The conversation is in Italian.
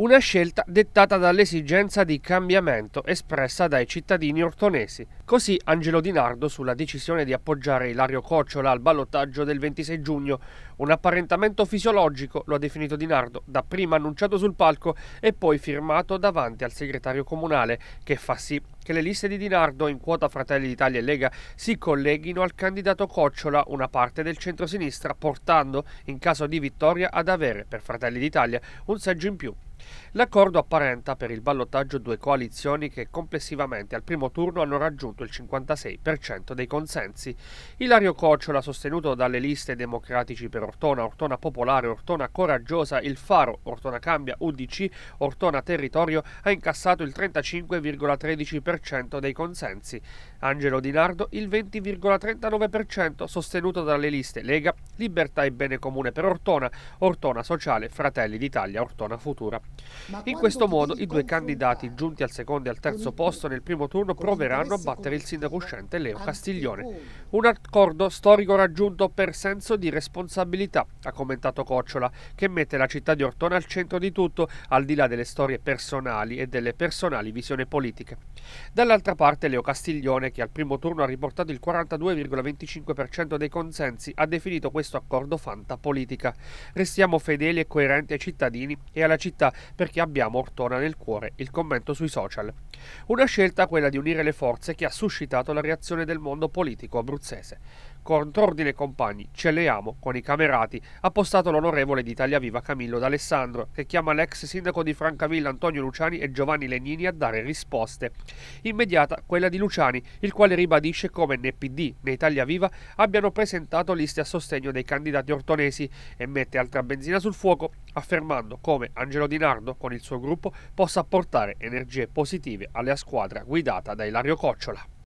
una scelta dettata dall'esigenza di cambiamento espressa dai cittadini ortonesi. Così Angelo Di Nardo sulla decisione di appoggiare Ilario Cocciola al ballottaggio del 26 giugno, un apparentamento fisiologico, lo ha definito Di Nardo, dapprima annunciato sul palco e poi firmato davanti al segretario comunale, che fa sì che le liste di Di Nardo in quota Fratelli d'Italia e Lega si colleghino al candidato Cocciola, una parte del centro-sinistra, portando, in caso di vittoria, ad avere, per Fratelli d'Italia, un seggio in più. L'accordo apparenta per il ballottaggio due coalizioni che complessivamente al primo turno hanno raggiunto il 56% dei consensi. Ilario Cocciola, sostenuto dalle liste democratici per Ortona, Ortona Popolare, Ortona Coraggiosa, Il Faro, Ortona Cambia, UDC, Ortona Territorio, ha incassato il 35,13% 40,8% dei consensi. Angelo Di Nardo il 20,39%, sostenuto dalle liste Lega, Libertà e Bene Comune per Ortona, Ortona Sociale, Fratelli d'Italia, Ortona Futura. In questo modo i due candidati giunti al secondo e al terzo posto nel primo turno proveranno a battere il sindaco uscente Leo Castiglione. Un accordo storico raggiunto per senso di responsabilità, ha commentato Cocciola, che mette la città di Ortona al centro di tutto, al di là delle storie personali e delle personali visioni politiche. Dall'altra parte Leo Castiglione, che al primo turno ha riportato il 42,25% dei consensi, ha definito questo accordo fantapolitica. Restiamo fedeli e coerenti ai cittadini e alla città perché abbiamo Ortona nel cuore, il commento sui social. Una scelta quella di unire le forze che ha suscitato la reazione del mondo politico abruzzese contrordine compagni, ce le amo con i camerati, ha postato l'onorevole di Italia Viva Camillo D'Alessandro, che chiama l'ex sindaco di Francavilla Antonio Luciani e Giovanni Legnini a dare risposte. Immediata quella di Luciani, il quale ribadisce come né PD né Italia Viva abbiano presentato liste a sostegno dei candidati ortonesi e mette altra benzina sul fuoco, affermando come Angelo Di Nardo con il suo gruppo possa portare energie positive alla squadra guidata da Ilario Cocciola.